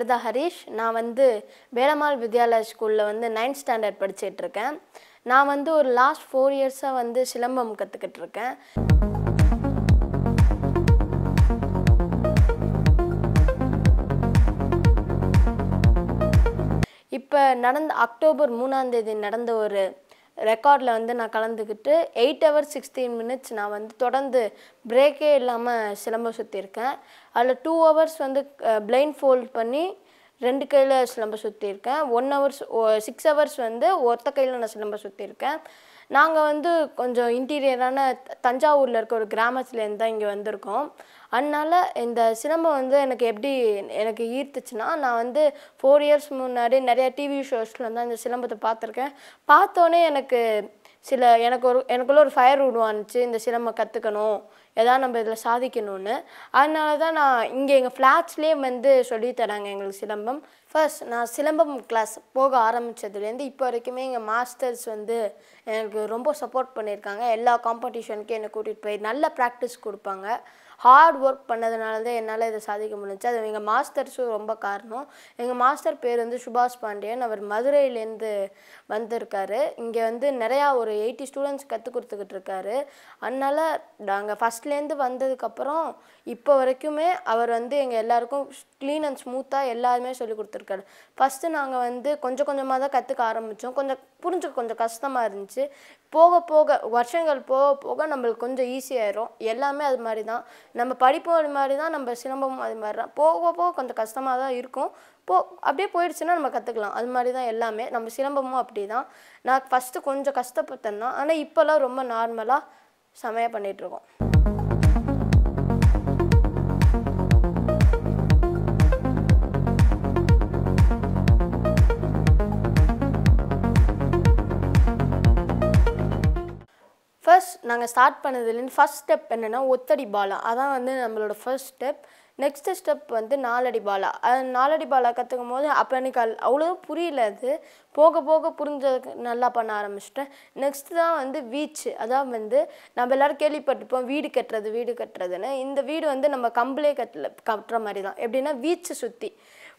வர்தா ஹரீஷ் நான் வந்து வேலம்மாள் வித்யாலயா ஸ்கூலில் வந்து நைன்த் ஸ்டாண்டர்ட் இருக்கேன் நான் வந்து ஒரு லாஸ்ட் ஃபோர் இயர்ஸாக வந்து சிலம்பம் கற்றுக்கிட்டு இருக்கேன் இப்போ நடந்த அக்டோபர் மூணாந்தேதி நடந்த ஒரு ரெக்கார்டில் வந்து நான் கலந்துக்கிட்டு எயிட் ஹவர் சிக்ஸ்டீன் மினிட்ஸ் நான் வந்து தொடர்ந்து பிரேக்கே இல்லாமல் சிலம்பம் சுற்றியிருக்கேன் அதில் டூ ஹவர்ஸ் வந்து பிளைண்ட் ஃபோல்ட் பண்ணி ரெண்டு கையில் சிலம்பம் சுற்றியிருக்கேன் ஒன் ஹவர்ஸ் சிக்ஸ் ஹவர்ஸ் வந்து ஒத்த கையில் நான் சிலம்பம் சுற்றியிருக்கேன் நாங்கள் வந்து கொஞ்சம் இன்டீரியரான தஞ்சாவூரில் இருக்க ஒரு கிராமத்துலேருந்து தான் இங்கே வந்திருக்கோம் அதனால இந்த சிலம்பம் வந்து எனக்கு எப்படி எனக்கு ஈர்த்துச்சுன்னா நான் வந்து ஃபோர் இயர்ஸ் முன்னாடி நிறையா டிவி ஷோஸ்ல தான் இந்த சிலம்பத்தை பார்த்துருக்கேன் பார்த்தோன்னே எனக்கு சில எனக்கு ஒரு எனக்குள்ளே ஒரு ஃபயர் உருவானுச்சு இந்த சிலம்பம் கற்றுக்கணும் எதாவது நம்ம இதில் சாதிக்கணும்னு அதனால தான் நான் இங்கே எங்கள் ஃப்ளாட்ஸ்லேயே வந்து சொல்லித்தராங்க எங்களுக்கு சிலம்பம் ஃபர்ஸ்ட் நான் சிலம்பம் கிளாஸ் போக ஆரம்பித்ததுலேருந்து இப்போ வரைக்குமே எங்கள் மாஸ்டர்ஸ் வந்து எனக்கு ரொம்ப சப்போர்ட் பண்ணியிருக்காங்க எல்லா காம்படிஷனுக்கும் என்னை கூட்டிகிட்டு போய் நல்ல ப்ராக்டிஸ் கொடுப்பாங்க ஹார்ட் ஒர்க் பண்ணதுனால தான் என்னால் இதை சாதிக்க முடிஞ்சு அது எங்கள் மாஸ்டர்ஸும் ரொம்ப காரணம் எங்கள் மாஸ்டர் பேர் வந்து சுபாஷ் பாண்டியன் அவர் மதுரையிலேருந்து வந்திருக்காரு இங்கே வந்து நிறையா ஒரு எயிட்டி ஸ்டூடெண்ட்ஸ் கற்றுக் கொடுத்துக்கிட்டு இருக்காரு அதனால் நாங்கள் ஃபஸ்ட்லேருந்து வந்ததுக்கப்புறம் இப்போ வரைக்குமே அவர் வந்து எங்கள் எல்லாருக்கும் க்ளீன் அண்ட் ஸ்மூத்தாக எல்லாருமே சொல்லி கொடுத்துருக்காரு ஃபஸ்ட்டு நாங்கள் வந்து கொஞ்சம் கொஞ்சமாக தான் கற்றுக்க ஆரம்பித்தோம் கொஞ்சம் புரிஞ்சுக்க கொஞ்சம் கஷ்டமாக இருந்துச்சு போக போக வருஷங்கள் போக போக நம்மளுக்கு கொஞ்சம் ஈஸியாயிரும் எல்லாமே அது மாதிரி தான் நம்ம படிப்பும் அது மாதிரி தான் நம்ம சிலம்பமும் அது மாதிரி தான் போக போக கொஞ்சம் கஷ்டமாக தான் இருக்கும் போ அப்படியே போயிடுச்சுன்னா நம்ம கற்றுக்கலாம் அது மாதிரி தான் எல்லாமே நம்ம சிலம்பமும் அப்படி தான் நான் ஃபஸ்ட்டு கொஞ்சம் கஷ்டப்பட்டேன்னா ஆனால் இப்போல்லாம் ரொம்ப நார்மலாக செமையாக பண்ணிகிட்ருக்கோம் நாங்கள் ஸ்டார்ட் பண்ணதுலேருந்து ஃபஸ்ட் ஸ்டெப் என்னென்னா ஒத்தடி பாலா அதான் வந்து நம்மளோட ஃபர்ஸ்ட் ஸ்டெப் நெக்ஸ்ட்டு ஸ்டெப் வந்து நாலடி பாலா அது நாலடி பாலா கற்றுக்கும் போது அப்போ எனக்கு அல் அவ்வளோ புரியல அது போக போக புரிஞ்சதுக்கு நல்லா பண்ண ஆரம்பிச்சிட்டேன் நெக்ஸ்ட்டு தான் வந்து வீச்சு அதான் வந்து நம்ம எல்லோரும் கேள்விப்பட்டிருப்போம் வீடு கட்டுறது வீடு கட்டுறதுன்னு இந்த வீடு வந்து நம்ம கம்பளே கட்டல கட்டுற மாதிரி தான் எப்படின்னா வீச்சு சுற்றி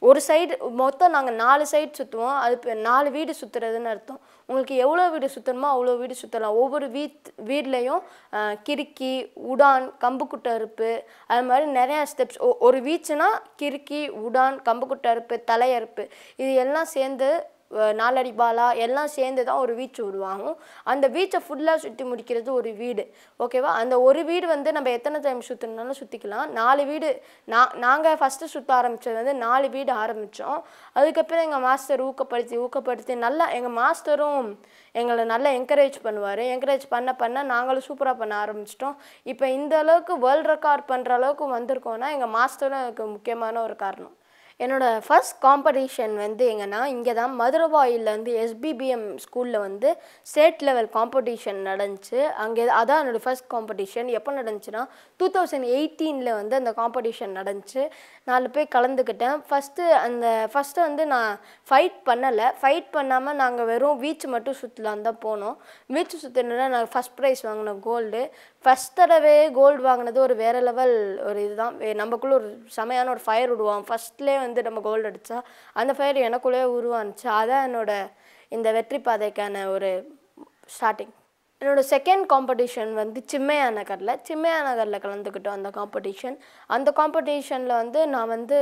ஒரு சைடு மொத்தம் நாங்கள் நாலு சைடு சுற்றுவோம் அது நாலு வீடு சுற்றுறதுன்னு அர்த்தம் உங்களுக்கு எவ்வளோ வீடு சுற்றணுமோ அவ்வளோ வீடு சுற்றலாம் ஒவ்வொரு வீட் வீட்லேயும் கிறுக்கி உடான் கம்புக்குட்டை அறுப்பு அது மாதிரி நிறையா ஸ்டெப்ஸ் ஒரு வீச்சுனா கிறுக்கி உடான் கம்புக்குட்டை அறுப்பு தலையறுப்பு இது எல்லாம் சேர்ந்து நாலடி பாலா எல்லாம் சேர்ந்து தான் ஒரு வீச்சு உருவாகும் அந்த வீச்சை ஃபுல்லாக சுற்றி முடிக்கிறது ஒரு வீடு ஓகேவா அந்த ஒரு வீடு வந்து நம்ம எத்தனை டைம் சுற்றினாலும் சுற்றிக்கலாம் நாலு வீடு நான் நாங்கள் ஃபஸ்ட்டு சுற்ற ஆரம்பித்தது வந்து நாலு வீடு ஆரம்பித்தோம் அதுக்கப்புறம் எங்கள் மாஸ்டர் ஊக்கப்படுத்தி ஊக்கப்படுத்தி நல்லா எங்கள் மாஸ்டரும் எங்களை நல்லா என்கரேஜ் பண்ணுவார் என்கரேஜ் பண்ண பண்ண நாங்களும் சூப்பராக பண்ண ஆரம்பிச்சிட்டோம் இப்போ இந்த அளவுக்கு வேர்ல்ட் ரெக்கார்ட் பண்ணுற அளவுக்கு வந்திருக்கோன்னா எங்கள் மாஸ்டரும் எனக்கு முக்கியமான ஒரு காரணம் என்னோடய ஃபஸ்ட் காம்படிஷன் வந்து எங்கன்னா இங்கே தான் மதுரவாயிலேருந்து எஸ்பிபிஎம் ஸ்கூலில் வந்து ஸ்டேட் லெவல் காம்படிஷன் நடந்துச்சு அங்கே அதான் என்னோடய ஃபஸ்ட் காம்படிஷன் எப்போ நடந்துச்சுன்னா டூ தௌசண்ட் எயிட்டீனில் வந்து அந்த காம்படிஷன் நடந்துச்சு நாலு போய் கலந்துக்கிட்டேன் ஃபஸ்ட்டு அந்த ஃபஸ்ட்டு வந்து நான் ஃபைட் பண்ணலை ஃபைட் பண்ணாமல் நாங்கள் வெறும் வீச்சு மட்டும் சுற்றுலாம் தான் போனோம் வீச்சு சுற்றுனா நான் ஃபஸ்ட் ப்ரைஸ் வாங்கினோம் கோல்டு ஃபஸ்ட் தடவை கோல்டு வாங்கினது ஒரு வேறு லெவல் ஒரு இதுதான் நமக்குள்ளே ஒரு செமையான ஒரு ஃபயர் விடுவோம் ஃபஸ்ட்லேயே வந்து நம்ம கோல்டு அடித்தா அந்த ஃபயர் எனக்குள்ளேயே உருவானுச்சு அதான் என்னோடய இந்த வெற்றி பாதைக்கான ஒரு ஸ்டார்டிங் என்னோடய செகண்ட் காம்படிஷன் வந்து சிம்மையா நகரில் சிம்மையா நகரில் கலந்துக்கிட்டோம் அந்த காம்படிஷன் அந்த காம்படிஷனில் வந்து நான் வந்து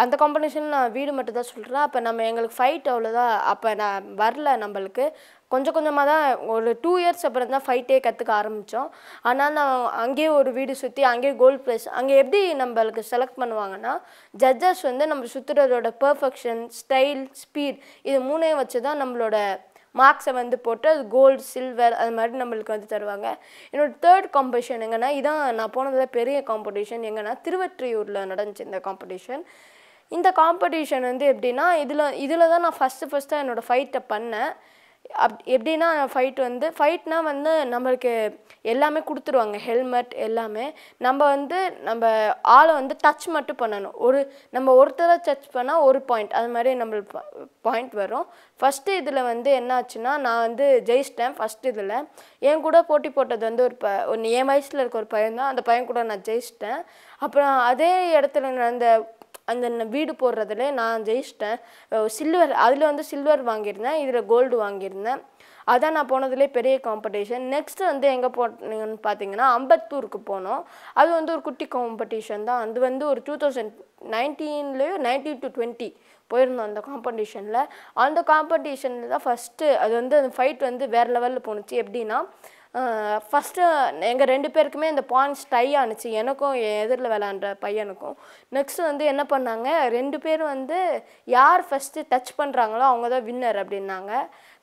அந்த காம்பினேஷன் நான் வீடு மட்டும் தான் சொல்கிறேன் அப்போ நம்ம எங்களுக்கு ஃபைட் அவ்வளோதான் அப்போ நான் வரல நம்மளுக்கு கொஞ்சம் கொஞ்சமாக தான் ஒரு டூ இயர்ஸ் அப்புறம் தான் ஃபைட்டே கற்றுக்க ஆரம்பித்தோம் ஆனால் நான் அங்கேயே ஒரு வீடு சுற்றி அங்கேயே கோல்டு ப்ளேஸ் அங்கே எப்படி நம்மளுக்கு செலக்ட் பண்ணுவாங்கன்னா ஜட்ஜஸ் வந்து நம்ம சுற்றுறதோட பர்ஃபெக்ஷன் ஸ்டைல் ஸ்பீட் இது மூணையும் வச்சு தான் நம்மளோட மார்க்ஸை வந்து போட்டு அது கோல்டு சில்வர் அது மாதிரி நம்மளுக்கு வந்து தருவாங்க என்னோடய தேர்ட் காம்படிஷன் எங்கன்னா இதான் நான் போனதில் பெரிய காம்படிஷன் எங்கன்னா திருவற்றியூரில் நடந்துச்சு இந்த காம்படிஷன் இந்த காம்படிஷன் வந்து எப்படின்னா இதில் இதில் தான் நான் ஃபஸ்ட்டு ஃபஸ்ட்டாக என்னோடய ஃபைட்டை பண்ணேன் அப் எப்படின்னா ஃபைட் வந்து ஃபைட்னா வந்து நம்மளுக்கு எல்லாமே கொடுத்துருவாங்க ஹெல்மெட் எல்லாமே நம்ம வந்து நம்ம ஆளை வந்து டச் மட்டும் பண்ணணும் ஒரு நம்ம ஒருத்தரை டச் பண்ணால் ஒரு பாயிண்ட் அது மாதிரி நம்மளுக்கு பாயிண்ட் வரும் ஃபஸ்ட்டு இதில் வந்து என்ன ஆச்சுன்னா நான் வந்து ஜெயிச்சிட்டேன் ஃபஸ்ட் இதில் என் கூட போட்டி போட்டது வந்து ஒரு ப ஒன்று என் வயசில் இருக்க ஒரு பையன் தான் அந்த பையன் கூட நான் ஜெயிச்சிட்டேன் அப்புறம் அதே இடத்துல நடந்த அந்த வீடு போடுறதுல நான் ஜெயிச்சிட்டேன் சில்வர் அதில் வந்து சில்வர் வாங்கியிருந்தேன் இதில் கோல்டு வாங்கியிருந்தேன் அதான் நான் போனதுலேயே பெரிய காம்படிஷன் நெக்ஸ்ட்டு வந்து எங்கே போனீங்கன்னு பார்த்தீங்கன்னா அம்பத்தூருக்கு போனோம் அது வந்து ஒரு குட்டி காம்படிஷன் தான் அது வந்து ஒரு டூ தௌசண்ட் நைன்டீன்லேயோ நைன்டீன் டு டுவெண்ட்டி போயிருந்தோம் அந்த காம்படிஷனில் அந்த காம்படிஷனில் தான் ஃபஸ்ட்டு அது வந்து அந்த ஃபைட் வந்து வேறு லெவலில் போணுச்சு எப்படின்னா ஃபஸ்ட்டு எங்கள் ரெண்டு பேருக்குமே இந்த பாயிண்ட்ஸ் டை ஆணுச்சு எனக்கும் என் எதிரில் விளாண்ட பையனுக்கும் நெக்ஸ்ட்டு வந்து என்ன பண்ணாங்க ரெண்டு பேரும் வந்து யார் ஃபஸ்ட்டு டச் பண்ணுறாங்களோ அவங்க தான் வின்னர் அப்படின்னாங்க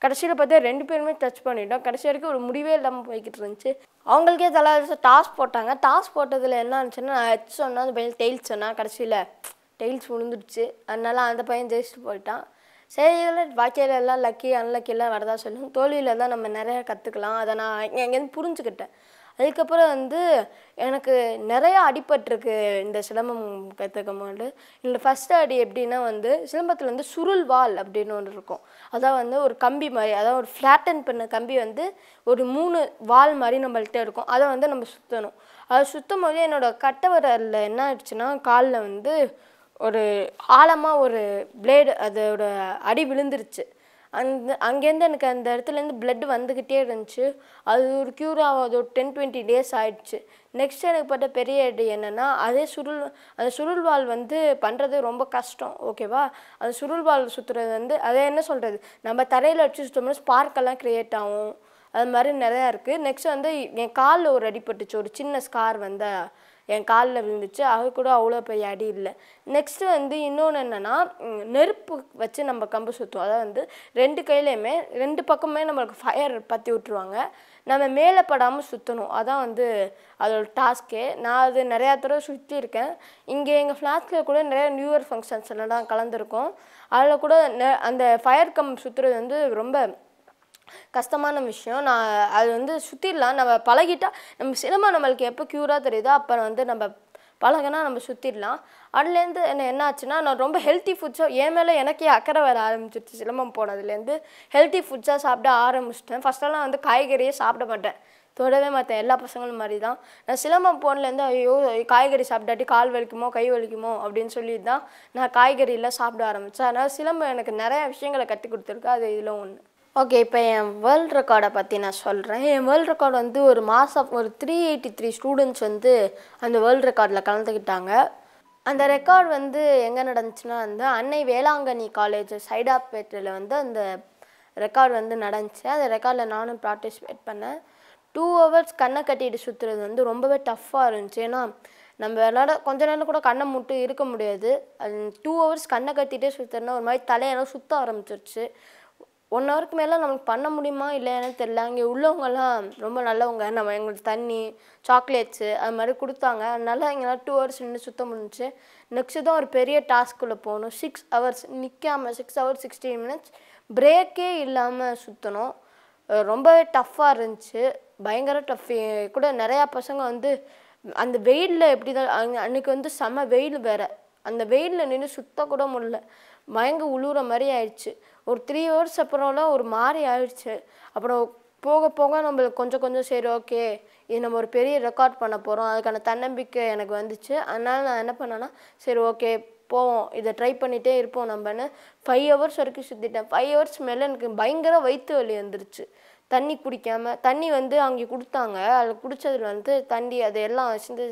கடைசியில் பார்த்தா ரெண்டு பேருமே டச் பண்ணிட்டோம் கடைசி வரைக்கும் ஒரு முடிவே இல்லாமல் போய்கிட்டு இருந்துச்சு அவங்களுக்கே தலை டாஸ் போட்டாங்க டாஸ் போட்டதில் என்ன ஆச்சுன்னா நான் ஹெச் சொன்னால் அந்த பையன் டெய்ல்ஸ் சொன்னால் கடைசியில் டெய்ல்ஸ் விழுந்துடுச்சு அதனால அந்த பையன் ஜெயிச்சுட்டு போயிட்டான் செய்திகளில் வாழ்க்கையிலெல்லாம் லக்கி அன்லக்கிலாம் வரதா சொல்லும் தோல்வியில் தான் நம்ம நிறையா கற்றுக்கலாம் அதை நான் எங்கேருந்து புரிஞ்சுக்கிட்டேன் அதுக்கப்புறம் வந்து எனக்கு நிறையா அடிபட்டிருக்கு இந்த சிலம்பம் கற்றுக்கும் போது இந்த ஃபஸ்ட் அடி எப்படின்னா வந்து சிலம்பத்தில் வந்து சுருள் வால் அப்படின்னு ஒன்று இருக்கும் அதான் வந்து ஒரு கம்பி மாதிரி அதான் ஒரு ஃப்ளாட்டன் பண்ண கம்பி வந்து ஒரு மூணு வால் மாதிரி நம்மள்கிட்ட இருக்கும் அதை வந்து நம்ம சுற்றணும் அதை சுற்றும் போது என்னோடய கட்டை வரல என்ன ஆயிடுச்சுன்னா காலில் வந்து ஒரு ஆழமாக ஒரு பிளேடு அதோட அடி விழுந்துருச்சு அந்த அங்கேருந்து எனக்கு அந்த இடத்துலேருந்து பிளட் வந்துக்கிட்டே இருந்துச்சு அது ஒரு க்யூர் ஆக அது ஒரு டென் டுவெண்ட்டி டேஸ் ஆயிடுச்சு நெக்ஸ்ட் எனக்கு பட்ட பெரிய அடி என்னென்னா அதே சுருள் அந்த சுருள்வால் வந்து பண்ணுறது ரொம்ப கஷ்டம் ஓகேவா அந்த சுருள்வால் சுற்றுறது வந்து அதை என்ன சொல்கிறது நம்ம தரையில் வச்சு சுற்றோம்னா ஸ்பார்க்கெல்லாம் க்ரியேட் ஆகும் அது மாதிரி நிறையா இருக்குது நெக்ஸ்ட் வந்து என் காலில் ஒரு அடிப்பட்டுச்சு ஒரு சின்ன ஸ்கார் வந்து என் காலில் விழுந்துச்சு அது கூட அவ்வளோ பெரிய அடி இல்லை நெக்ஸ்ட்டு வந்து இன்னொன்று என்னென்னா நெருப்பு வச்சு நம்ம கம்பு சுற்றுவோம் அதாவது வந்து ரெண்டு கையிலையுமே ரெண்டு பக்கமே நம்மளுக்கு ஃபயர் பற்றி விட்ருவாங்க நம்ம மேலே படாமல் சுற்றணும் அதான் வந்து அதோட டாஸ்க்கே நான் அது நிறையா தடவை சுற்றியிருக்கேன் இங்கே எங்கள் ஃப்ளாஸ்கில் கூட நிறையா நியூ இயர் ஃபங்க்ஷன்ஸ்லாம் கலந்துருக்கோம் அதில் கூட அந்த ஃபயர் கம்பு சுற்றுறது வந்து ரொம்ப கஷ்டமான விஷயம் நான் அது வந்து சுற்றிடலாம் நம்ம பழகிட்டால் நம்ம சினிமா நம்மளுக்கு எப்போ க்யூராக தெரியுதோ அப்புறம் வந்து நம்ம பழகினா நம்ம சுற்றிடலாம் அதுலேருந்து என்ன என்ன ஆச்சுன்னா நான் ரொம்ப ஹெல்த்தி ஃபுட்ஸாக என் மேலே எனக்கே அக்கறை வர ஆரம்பிச்சிருச்சு சிலம்பம் போனதுலேருந்து ஹெல்த்தி ஃபுட்ஸாக சாப்பிட ஆரம்பிச்சிட்டேன் ஃபஸ்ட்டெல்லாம் வந்து காய்கறியே சாப்பிட மாட்டேன் தொடவே மாட்டேன் எல்லா பசங்களும் மாதிரி தான் நான் சிலம்பம் போன்லேருந்து ஐயோ காய்கறி சாப்பிட்டாட்டி கால் வலிக்குமோ கை வலிக்குமோ அப்படின்னு சொல்லிட்டு தான் நான் காய்கறியெல்லாம் சாப்பிட ஆரம்பித்தேன் அதனால் சிலம்பம் எனக்கு நிறையா விஷயங்களை கற்றுக் கொடுத்துருக்கு அது இதில் ஒன்று ஓகே இப்போ என் வேர்ல்ட் ரெக்கார்டை பற்றி நான் சொல்கிறேன் என் வேர்ல்ட் ரெக்கார்டு வந்து ஒரு மாதம் ஒரு த்ரீ எயிட்டி த்ரீ ஸ்டூடெண்ட்ஸ் வந்து அந்த வேர்ல்டு ரெக்கார்டில் கலந்துக்கிட்டாங்க அந்த ரெக்கார்டு வந்து எங்கே நடந்துச்சுன்னா வந்து அன்னை வேளாங்கண்ணி காலேஜ் சைடாப்பேட்டில் வந்து அந்த ரெக்கார்டு வந்து நடந்துச்சு அந்த ரெக்கார்டில் நானும் பார்ட்டிசிபேட் பண்ணேன் டூ ஹவர்ஸ் கண்ணை கட்டிட்டு சுற்றுறது வந்து ரொம்பவே டஃப்பாக இருந்துச்சு ஏன்னா நம்ம விளாட கொஞ்ச நேரம் கூட கண்ணை முட்டு இருக்க முடியாது அது டூ ஹவர்ஸ் கண்ணை கட்டிகிட்டே சுற்றுறதுனா ஒரு மாதிரி தலையெல்லாம் சுற்ற ஆரம்பிச்சிருச்சு ஒன் ஹவருக்கு மேலே நம்மளுக்கு பண்ண முடியுமா இல்லைன்னு தெரில அங்கே உள்ளவங்கெல்லாம் ரொம்ப நல்லவங்க நம்ம எங்களுக்கு தண்ணி சாக்லேட்ஸு அது மாதிரி கொடுத்தாங்க அதனால் எங்களால் டூ ஹவர்ஸ் நின்று சுத்தம் முடிஞ்சு நெக்ஸ்ட்டு தான் ஒரு பெரிய டாஸ்க்குள்ளே போகணும் சிக்ஸ் ஹவர்ஸ் நிற்காமல் சிக்ஸ் ஹவர்ஸ் சிக்ஸ்டீன் மினிட்ஸ் பிரேக்கே இல்லாமல் சுற்றணும் ரொம்பவே டஃப்பாக இருந்துச்சு பயங்கர டஃப் கூட நிறையா பசங்க வந்து அந்த வெயிலில் எப்படி தான் அன்றைக்கி வந்து செம்ம வெயில் வேறு அந்த வெயிலில் நின்று கூட முடியல மயங்க உழுவுற மாதிரி ஆயிடுச்சு ஒரு த்ரீ ஹவர்ஸ் அப்புறம்லாம் ஒரு மாதிரி ஆயிடுச்சு அப்புறம் போக போக நம்மளுக்கு கொஞ்சம் கொஞ்சம் சரி ஓகே இது நம்ம ஒரு பெரிய ரெக்கார்ட் பண்ண போகிறோம் அதுக்கான தன்னம்பிக்கை எனக்கு வந்துச்சு அதனால் நான் என்ன பண்ணேன்னா சரி ஓகே போவோம் இதை ட்ரை பண்ணிகிட்டே இருப்போம் நம்மன்னு ஃபைவ் ஹவர்ஸ் வரைக்கும் சுற்றிட்டேன் ஃபைவ் ஹவர்ஸ் மேலே எனக்கு பயங்கர வயிற்று வலி வந்துருச்சு தண்ணி குடிக்காமல் தண்ணி வந்து அங்கே கொடுத்தாங்க அதில் குடித்ததில் வந்து தண்ணி அது எல்லாம் சிந்து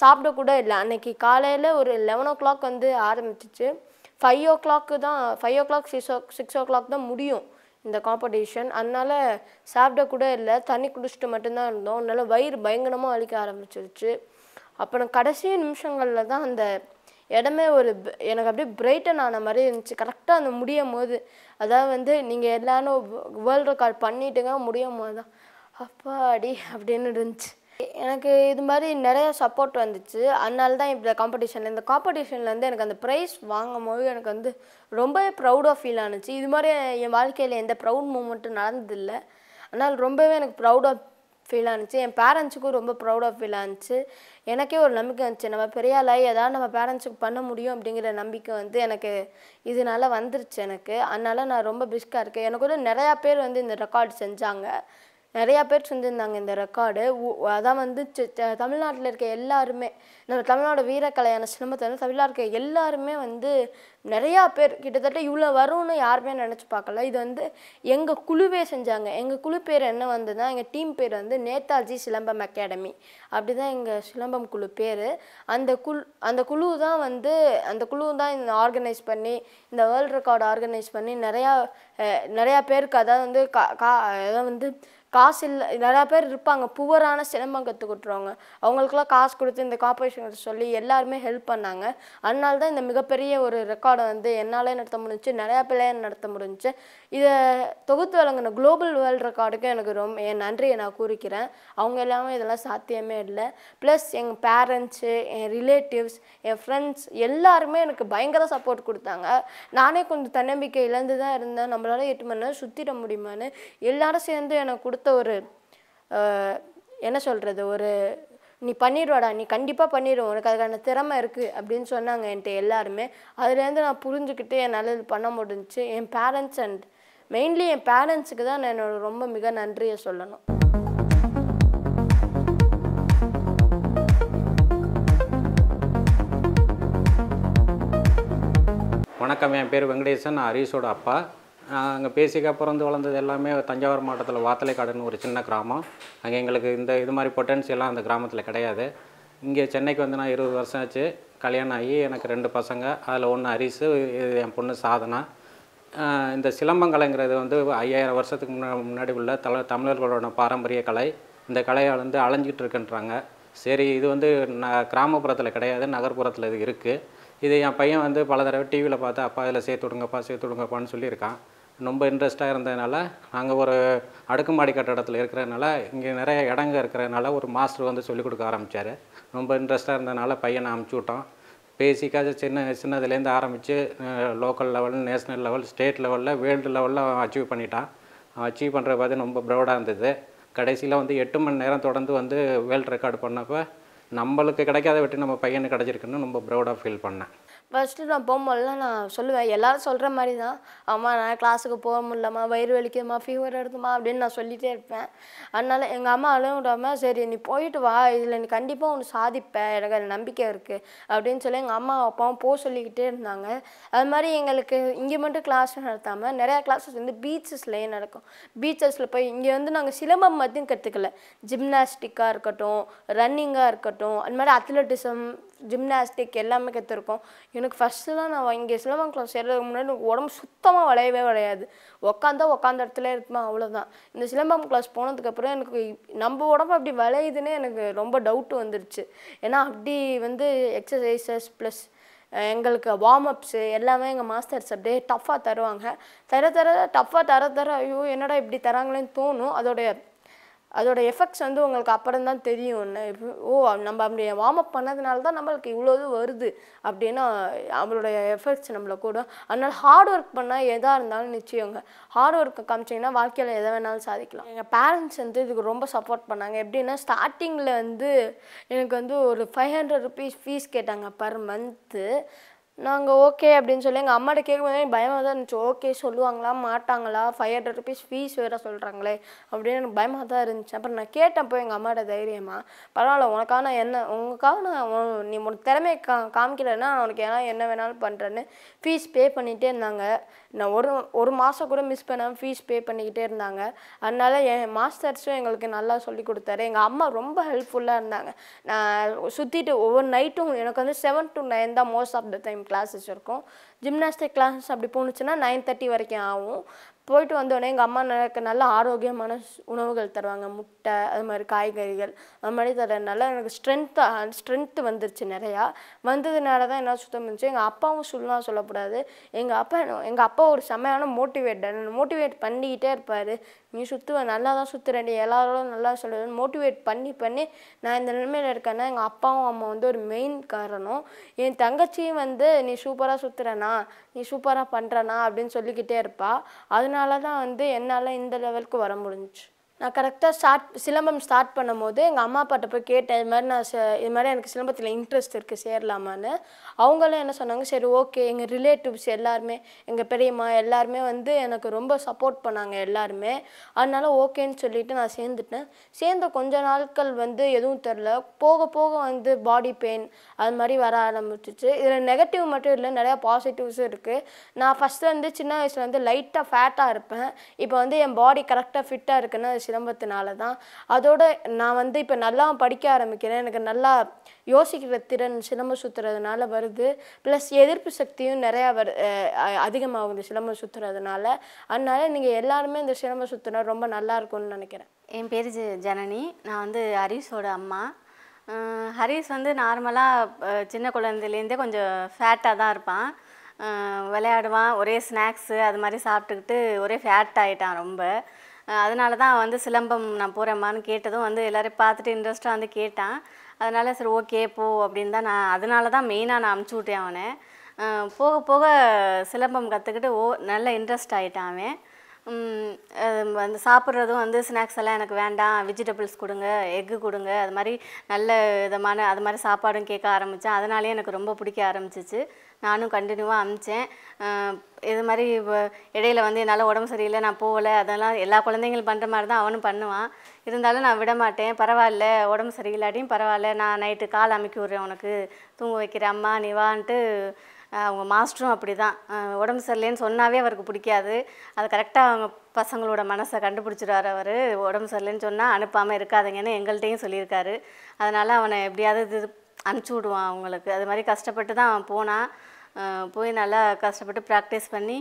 சாப்பிடக்கூட இல்லை அன்றைக்கி காலையில் ஒரு லெவன் ஓ கிளாக் வந்து ஆரம்பிச்சிச்சு ஃபைவ் ஓ கிளாக்கு தான் five o'clock six o six o'clock தான் முடியும் இந்த காம்படிஷன் அதனால் சாப்பிட கூட இல்லை தண்ணி குடிச்சிட்டு மட்டும்தான் இருந்தோம் அதனால் வயிறு பயங்கரமாக அழிக்க ஆரம்பிச்சிருச்சு அப்புறம் கடைசி நிமிஷங்களில் தான் அந்த இடமே ஒரு எனக்கு அப்படியே பிரைட்டன் ஆன மாதிரி இருந்துச்சு கரெக்டாக அந்த முடியும் போது அதாவது வந்து நீங்கள் எல்லாரும் வேர்ல்டு ரெக்கார்ட் பண்ணிட்டுங்க முடியும் போது தான் அப்பாடி அப்படின்னு இருந்துச்சு எனக்கு இது மாதிரி நிறைய சப்போர்ட் வந்துச்சு அதனால தான் இப்போ காம்படிஷனில் இந்த காம்படிஷனில் வந்து எனக்கு அந்த ப்ரைஸ் வாங்கும் போது எனக்கு வந்து ரொம்பவே ப்ரௌடாக ஃபீல் ஆனுச்சு இது மாதிரி என் வாழ்க்கையில் எந்த ப்ரௌட் மூமெண்ட்டும் நடந்ததில்லை அதனால் ரொம்பவே எனக்கு ப்ரௌடாக ஃபீல் ஆனிச்சு என் பேரண்ட்ஸுக்கும் ரொம்ப ப்ரௌடாக ஃபீல் ஆனிச்சு எனக்கே ஒரு நம்பிக்கை வந்துச்சு நம்ம பெரிய ஆளாகி ஏதாவது நம்ம பேரண்ட்ஸுக்கு பண்ண முடியும் அப்படிங்கிற நம்பிக்கை வந்து எனக்கு இதனால் வந்துருச்சு எனக்கு அதனால் நான் ரொம்ப பிஸ்காக இருக்கேன் எனக்கு வந்து நிறையா பேர் வந்து இந்த ரெக்கார்ட் செஞ்சாங்க நிறையா பேர் செஞ்சுருந்தாங்க இந்த ரெக்கார்டு அதான் வந்து தமிழ்நாட்டில் இருக்க எல்லாருமே நம்ம தமிழ்நாடு வீரக்கலையான சிலம்பத்தில் வந்து தமிழ்நாட்டில் இருக்க எல்லாருமே வந்து நிறையா பேர் கிட்டத்தட்ட இவ்வளோ வரும்னு யாருமே நினச்சி பார்க்கல இது வந்து எங்கள் குழுவே செஞ்சாங்க எங்கள் குழு பேர் என்ன வந்ததுன்னா எங்கள் டீம் பேர் வந்து நேதாஜி சிலம்பம் அகாடமி அப்படி தான் எங்கள் சிலம்பம் குழு பேர் அந்த குழு அந்த குழு தான் வந்து அந்த குழு தான் இந்த ஆர்கனைஸ் பண்ணி இந்த வேர்ல்டு ரெக்கார்டு ஆர்கனைஸ் பண்ணி நிறையா நிறையா பேருக்கு அதாவது வந்து கா கா அதாவது வந்து காசு இல்லை நிறையா பேர் இருப்பாங்க புவரான கற்றுக் கற்றுக்கிட்டுருவாங்க அவங்களுக்குலாம் காசு கொடுத்து இந்த காப்பரேஷன் சொல்லி எல்லாருமே ஹெல்ப் பண்ணாங்க அதனால தான் இந்த மிகப்பெரிய ஒரு ரெக்கார்டை வந்து என்னாலே நடத்த முடிஞ்சு நிறையா பிள்ளையே நடத்த முடிஞ்சு இதை தொகுத்து வழங்கின குளோபல் வேர்ல்டு ரெக்கார்டுக்கு எனக்கு ரொம்ப என் நன்றியை நான் கூறிக்கிறேன் அவங்க எல்லாமே இதெல்லாம் சாத்தியமே இல்லை ப்ளஸ் எங்கள் பேரண்ட்ஸு என் ரிலேட்டிவ்ஸ் என் ஃப்ரெண்ட்ஸ் எல்லாருமே எனக்கு பயங்கர சப்போர்ட் கொடுத்தாங்க நானே கொஞ்சம் தன்னம்பிக்கை இழந்து தான் இருந்தேன் நம்மளால் எட்டு மணி நேரம் சுற்றிட முடியுமான்னு எல்லாரும் சேர்ந்து எனக்கு கொடுத்து கொடுத்த ஒரு என்ன சொல்கிறது ஒரு நீ பண்ணிடுவாடா நீ கண்டிப்பாக பண்ணிடுவோம் உனக்கு அதுக்கான திறமை இருக்குது அப்படின்னு சொன்னாங்க என்கிட்ட எல்லாருமே அதுலேருந்து நான் புரிஞ்சுக்கிட்டு என்னால் இது பண்ண முடிஞ்சிச்சு என் பேரண்ட்ஸ் அண்ட் மெயின்லி என் பேரண்ட்ஸுக்கு தான் நான் என்னோட ரொம்ப மிக நன்றியை சொல்லணும் வணக்கம் என் பேர் வெங்கடேசன் நான் ஹரீஷோட அப்பா அங்கே பேசிக்காக பிறந்து வளர்ந்தது எல்லாமே தஞ்சாவூர் மாவட்டத்தில் வாத்தலைக்காடுன்னு ஒரு சின்ன கிராமம் அங்கே எங்களுக்கு இந்த இது மாதிரி பொட்டன்சியெல்லாம் அந்த கிராமத்தில் கிடையாது இங்கே சென்னைக்கு வந்து நான் இருபது வருஷம் ஆச்சு கல்யாணம் ஆகி எனக்கு ரெண்டு பசங்க அதில் ஒன்று அரிசு இது என் பொண்ணு சாதனா இந்த சிலம்பங்கலைங்கிறது வந்து ஐயாயிரம் வருஷத்துக்கு முன்னாடி உள்ள தல தமிழர்களோட பாரம்பரிய கலை இந்த கலையை வந்து அலைஞ்சிகிட்டு இருக்குன்றாங்க சரி இது வந்து ந கிராமப்புறத்தில் கிடையாது நகர்ப்புறத்தில் இது இருக்குது இது என் பையன் வந்து பல தடவை டிவியில் பார்த்து அப்பா இதில் சேர்த்து விடுங்கப்பா சேர்த்து விடுங்கப்பான்னு சொல்லியிருக்கான் ரொம்ப இன்ட்ரெஸ்ட்டாக இருந்ததுனால நாங்கள் ஒரு அடுக்குமாடி கட்டடத்தில் இருக்கிறதுனால இங்கே நிறைய இடங்க இருக்கிறதுனால ஒரு மாஸ்டர் வந்து சொல்லிக் கொடுக்க ஆரம்பித்தார் ரொம்ப இன்ட்ரெஸ்ட்டாக இருந்ததுனால பையனை அமுச்சு விட்டோம் பேசிக்காக சின்ன சின்னதுலேருந்து ஆரம்பித்து local level national level state லெவலில் வேர்ல்டு லெவலில் அச்சீவ் பண்ணிட்டான் அச்சீவ் பண்ணுற பார்த்து ரொம்ப ப்ரௌடாக இருந்தது கடைசியில் வந்து எட்டு மணி நேரம் தொடர்ந்து வந்து வேர்ல்டு ரெக்கார்டு பண்ணப்போ நம்மளுக்கு கிடைக்காத வெட்டி நம்ம பையனுக்கு கிடச்சிருக்குன்னு ரொம்ப ப்ரௌடாக ஃபீல் பண்ணேன் ஃபஸ்ட்டு நான் போகும்போதுலாம் நான் சொல்லுவேன் எல்லோரும் சொல்கிற மாதிரி தான் அம்மா நான் கிளாஸுக்கு போக முடியலம்மா வயிறு வலிக்குதுமா ஃபீவர் எடுத்துமா அப்படின்னு நான் சொல்லிகிட்டே இருப்பேன் அதனால் எங்கள் அம்மா அழுவ விடாமல் சரி நீ போயிட்டு வா இதில் நீ கண்டிப்பாக ஒன்று சாதிப்பேன் எனக்கு அது நம்பிக்கை இருக்குது அப்படின்னு சொல்லி எங்கள் அம்மா அப்பாவும் போக சொல்லிக்கிட்டே இருந்தாங்க அது மாதிரி எங்களுக்கு இங்கே மட்டும் கிளாஸ் நடத்தாமல் நிறையா கிளாஸஸ் வந்து பீச்சஸ்லேயே நடக்கும் பீச்சஸில் போய் இங்கே வந்து நாங்கள் சிலம்பம் மட்டும் கற்றுக்கல ஜிம்னாஸ்டிக்காக இருக்கட்டும் ரன்னிங்காக இருக்கட்டும் அது மாதிரி அத்லட்டிசம் ஜிம்னாஸ்டிக் எல்லாமே கற்றுருக்கோம் எனக்கு ஃபஸ்ட்டுலாம் நான் இங்கே சிலம்பம் கிளாஸ் சேர்றதுக்கு முன்னாடி எனக்கு உடம்பு சுத்தமாக வளையவே வளையாது உக்காந்தா உக்காந்த இடத்துல இருப்பேன் அவ்வளோதான் இந்த சிலம்பம் கிளாஸ் போனதுக்கப்புறம் எனக்கு நம்ம உடம்பு அப்படி வளையுதுன்னே எனக்கு ரொம்ப டவுட்டு வந்துருச்சு ஏன்னா அப்படி வந்து எக்ஸசைசஸ் ப்ளஸ் எங்களுக்கு வார்ம் அப்ஸு எல்லாமே எங்கள் மாஸ்டர்ஸ் அப்படியே டஃப்பாக தருவாங்க தர தர டஃப்பாக தர தர ஐயோ என்னடா இப்படி தராங்களேன்னு தோணும் அதோடைய அதோட எஃபெக்ட்ஸ் வந்து உங்களுக்கு அப்புறம் தான் தெரியும் ஓ நம்ம அப்படி வார்ம் அப் பண்ணதுனால தான் நம்மளுக்கு இவ்வளோ இது வருது அப்படின்னா அவங்களுடைய எஃபெக்ட்ஸ் நம்மளை கூட அதனால் ஹார்ட் ஒர்க் பண்ணால் எதாக இருந்தாலும் நிச்சயங்க ஹார்ட் ஒர்க்கை காமிச்சிங்கன்னா வாழ்க்கையில் எதை வேணாலும் சாதிக்கலாம் எங்கள் பேரண்ட்ஸ் வந்து இதுக்கு ரொம்ப சப்போர்ட் பண்ணாங்க எப்படின்னா ஸ்டார்டிங்கில் வந்து எனக்கு வந்து ஒரு ஃபைவ் ஹண்ட்ரட் ருபீஸ் ஃபீஸ் கேட்டாங்க பர் மந்த்து நாங்கள் ஓகே அப்படின்னு சொல்லி எங்கள் அம்மாட்ட கேட்கும்போது பயமாக தான் இருந்துச்சு ஓகே சொல்லுவாங்களா மாட்டாங்களா ஃபைவ் ஹண்ட்ரட் ருபீஸ் ஃபீஸ் வேறு சொல்கிறாங்களே அப்படின்னு எனக்கு பயமாக தான் இருந்துச்சு அப்புறம் நான் கேட்டேன் போய் எங்கள் அம்மாட்ட தைரியமாக பரவாயில்ல உனக்காக நான் என்ன உங்களுக்காக நான் நீ உனக்கு திறமை கா காமிக்கலைன்னா நான் உனக்கு ஏன்னா என்ன வேணாலும் பண்ணுறேன்னு ஃபீஸ் பே பண்ணிகிட்டே இருந்தாங்க நான் ஒரு ஒரு மாதம் கூட மிஸ் பண்ணாமல் ஃபீஸ் பே பண்ணிக்கிட்டே இருந்தாங்க அதனால் என் மாஸ்டர்ஸும் எங்களுக்கு நல்லா சொல்லி கொடுத்தாரு எங்கள் அம்மா ரொம்ப ஹெல்ப்ஃபுல்லாக இருந்தாங்க நான் சுற்றிட்டு ஒவ்வொரு நைட்டும் எனக்கு வந்து செவன் டு நைன் தான் most of the time classes இருக்கும் ஜிம்னாஸ்டிக் கிளாஸஸ் அப்படி போணுச்சுன்னா நைன் தேர்ட்டி வரைக்கும் ஆகும் போயிட்டு வந்தோடனே எங்கள் அம்மா எனக்கு நல்ல ஆரோக்கியமான உணவுகள் தருவாங்க முட் முட்டை அது மாதிரி காய்கறிகள் அது மாதிரி தரதுனால எனக்கு ஸ்ட்ரென்த்து ஸ்ட்ரென்த்து வந்துருச்சு நிறையா வந்ததுனால தான் என்ன சுத்தம் இருந்துச்சு எங்கள் அப்பாவும் சொல்லலாம் சொல்லக்கூடாது எங்கள் அப்பா எங்கள் அப்பா ஒரு செம்மையான மோட்டிவேட்டர் மோட்டிவேட் பண்ணிக்கிட்டே இருப்பார் நீ சுற்றுவேன் நல்லா தான் சுற்றுறேன் எல்லாரோட நல்லா சொல்லுவேன் மோட்டிவேட் பண்ணி பண்ணி நான் இந்த நிலைமையில் இருக்கேன்னா எங்கள் அப்பாவும் அம்மா வந்து ஒரு மெயின் காரணம் என் தங்கச்சியும் வந்து நீ சூப்பராக சுற்றுறனா நீ சூப்பராக பண்ணுறனா அப்படின்னு சொல்லிக்கிட்டே இருப்பாள் அதனால தான் வந்து என்னால் இந்த லெவலுக்கு வர முடிஞ்சிச்சு நான் கரெக்டாக ஸ்டார்ட் சிலம்பம் ஸ்டார்ட் பண்ணும் போது எங்கள் அம்மா அப்பாட்ட போய் கேட்டேன் இது மாதிரி நான் இது மாதிரி எனக்கு சிலம்பத்தில் இன்ட்ரெஸ்ட் இருக்குது சேரலாமான்னு அவங்களும் என்ன சொன்னாங்க சரி ஓகே எங்கள் ரிலேட்டிவ்ஸ் எல்லாருமே எங்கள் பெரியம்மா எல்லாருமே வந்து எனக்கு ரொம்ப சப்போர்ட் பண்ணாங்க எல்லாருமே அதனால ஓகேன்னு சொல்லிட்டு நான் சேர்ந்துட்டேன் சேர்ந்த கொஞ்ச நாட்கள் வந்து எதுவும் தெரில போக போக வந்து பாடி பெயின் அது மாதிரி வர ஆரம்பிச்சிச்சு இதில் நெகட்டிவ் மட்டும் இல்லை நிறையா பாசிட்டிவ்ஸும் இருக்குது நான் ஃபஸ்ட்டு வந்து சின்ன வயசில் வந்து லைட்டாக ஃபேட்டாக இருப்பேன் இப்போ வந்து என் பாடி கரெக்டாக ஃபிட்டாக இருக்குன்னு சிரமத்தினால தான் அதோட நான் வந்து இப்போ நல்லா படிக்க ஆரம்பிக்கிறேன் எனக்கு நல்லா யோசிக்கிற திறன் சிலம்பம் சுற்றுறதுனால வருது ப்ளஸ் எதிர்ப்பு சக்தியும் நிறையா வரு அதிகமாகுது சிலம்பம் சுற்றுறதுனால அதனால நீங்கள் எல்லாருமே இந்த சிலம்பம் சுற்றுனா ரொம்ப நல்லா இருக்கும்னு நினைக்கிறேன் என் பேர் ஜனனி நான் வந்து ஹரிஷோட அம்மா ஹரிஸ் வந்து நார்மலாக சின்ன குழந்தையிலேருந்தே கொஞ்சம் ஃபேட்டாக தான் இருப்பான் விளையாடுவான் ஒரே ஸ்நாக்ஸு அது மாதிரி சாப்பிட்டுக்கிட்டு ஒரே ஃபேட் ஆகிட்டான் ரொம்ப அதனால தான் வந்து சிலம்பம் நான் போகிறேம்மான்னு கேட்டதும் வந்து எல்லோரும் பார்த்துட்டு இன்ட்ரெஸ்ட்டாக வந்து கேட்டான் அதனால சரி ஓகே போ அப்படின்னு தான் நான் அதனால தான் மெயினாக நான் அமுச்சு விட்டேன் அவனை போக போக சிலம்பம் கற்றுக்கிட்டு ஓ நல்ல இன்ட்ரெஸ்ட் ஆகிட்டான் அவன் வந்து சாப்பிட்றதும் வந்து ஸ்நாக்ஸ் எல்லாம் எனக்கு வேண்டாம் வெஜிடபிள்ஸ் கொடுங்க எக்கு கொடுங்க அது மாதிரி நல்ல விதமான அது மாதிரி சாப்பாடும் கேட்க ஆரம்பித்தேன் அதனாலேயே எனக்கு ரொம்ப பிடிக்க ஆரம்பிச்சிச்சு நானும் கண்டினியூவாக அமிச்சேன் இது மாதிரி இடையில வந்து என்னால் உடம்பு சரியில்லை நான் போகலை அதெல்லாம் எல்லா குழந்தைங்களும் பண்ணுற மாதிரி தான் அவனும் பண்ணுவான் இருந்தாலும் நான் விட மாட்டேன் பரவாயில்ல உடம்பு சரியில்லாட்டியும் பரவாயில்ல நான் நைட்டு கால் அமைக்க விட்றேன் உனக்கு தூங்க வைக்கிற அம்மா நீ வான்ட்டு அவங்க மாஸ்டரும் அப்படி தான் உடம்பு சரியில்லைன்னு சொன்னாவே அவருக்கு பிடிக்காது அது கரெக்டாக அவங்க பசங்களோட மனசை கண்டுபிடிச்சிடுவார் அவர் உடம்பு சரியில்லைன்னு சொன்னால் அனுப்பாமல் இருக்காதுங்கன்னு எங்கள்கிட்டையும் சொல்லியிருக்காரு அதனால் அவனை எப்படியாவது இது அனுப்பிச்சி விடுவான் அவங்களுக்கு அது மாதிரி கஷ்டப்பட்டு தான் அவன் போனான் போய் நல்லா கஷ்டப்பட்டு ப்ராக்டிஸ் பண்ணி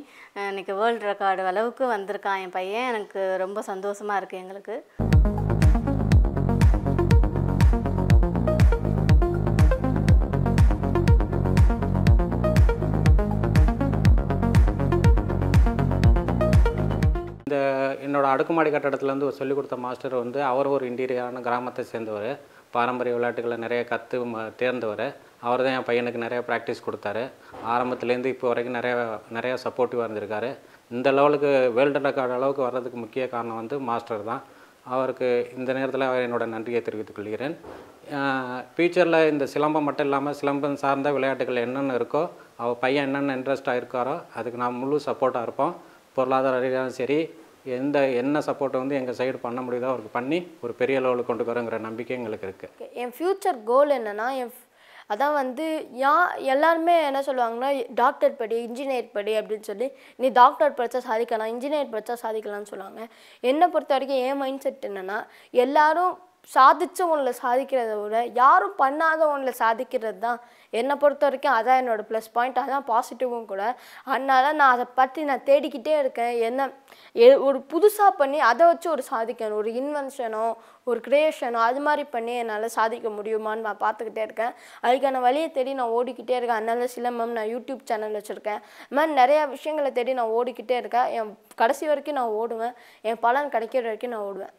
இன்றைக்கி வேர்ல்டு ரெக்கார்டு அளவுக்கு வந்திருக்கான் என் பையன் எனக்கு ரொம்ப சந்தோஷமாக இருக்குது எங்களுக்கு இந்த என்னோடய அடுக்குமாடி கட்டடத்துலேருந்து ஒரு சொல்லிக் கொடுத்த மாஸ்டர் வந்து அவர் ஒரு இன்டீரியரான கிராமத்தை சேர்ந்தவர் பாரம்பரிய விளையாட்டுகளை நிறைய கற்று தேர்ந்தவர் அவர் தான் என் பையனுக்கு நிறையா ப்ராக்டிஸ் கொடுத்தாரு ஆரம்பத்துலேருந்து இப்போ வரைக்கும் நிறையா நிறையா சப்போர்ட்டிவாக இருந்திருக்காரு இந்த லெவலுக்கு வேர்ல்டு ரெக்கார்டு அளவுக்கு வர்றதுக்கு முக்கிய காரணம் வந்து மாஸ்டர் தான் அவருக்கு இந்த நேரத்தில் அவர் என்னோட நன்றியை தெரிவித்துக் கொள்கிறேன் ஃபியூச்சரில் இந்த சிலம்பம் மட்டும் இல்லாமல் சிலம்பம் சார்ந்த விளையாட்டுகள் என்னென்ன இருக்கோ அவள் பையன் என்னென்ன இன்ட்ரெஸ்ட்டாக இருக்காரோ அதுக்கு நான் முழு சப்போர்ட்டாக இருப்போம் பொருளாதார ரீதியாகவும் சரி எந்த என்ன சப்போர்ட்டை வந்து எங்கள் சைடு பண்ண முடியுதோ அவருக்கு பண்ணி ஒரு பெரிய லெவலுக்கு கொண்டு வரோங்கிற நம்பிக்கை எங்களுக்கு இருக்குது என் ஃப்யூச்சர் கோல் என்னென்னா என் அதான் வந்து யா எல்லாருமே என்ன சொல்லுவாங்கன்னா டாக்டர் படி இன்ஜினியர் படி அப்படின்னு சொல்லி நீ டாக்டர் படித்தா சாதிக்கலாம் இன்ஜினியர் படித்தா சாதிக்கலாம்னு சொல்லுவாங்க என்னை பொறுத்த வரைக்கும் என் மைண்ட் செட் என்னென்னா எல்லாரும் சாதிச்ச ஒன்றில் சாதிக்கிறத விட யாரும் பண்ணாத ஒன்றில் சாதிக்கிறது தான் என்னை பொறுத்த வரைக்கும் அதான் என்னோடய ப்ளஸ் பாயிண்ட் அதான் பாசிட்டிவும் கூட அதனால் நான் அதை பற்றி நான் தேடிக்கிட்டே இருக்கேன் என்ன ஒரு புதுசாக பண்ணி அதை வச்சு ஒரு சாதிக்கணும் ஒரு இன்வென்ஷனோ ஒரு க்ரியேஷனோ அது மாதிரி பண்ணி என்னால் சாதிக்க முடியுமான்னு நான் பார்த்துக்கிட்டே இருக்கேன் அதுக்கான வழியை தேடி நான் ஓடிக்கிட்டே இருக்கேன் அதனால சில மேம் நான் யூடியூப் சேனல் வச்சுருக்கேன் இது மாதிரி நிறையா விஷயங்களை தேடி நான் ஓடிக்கிட்டே இருக்கேன் என் கடைசி வரைக்கும் நான் ஓடுவேன் என் பலன் கிடைக்கிற வரைக்கும் நான் ஓடுவேன்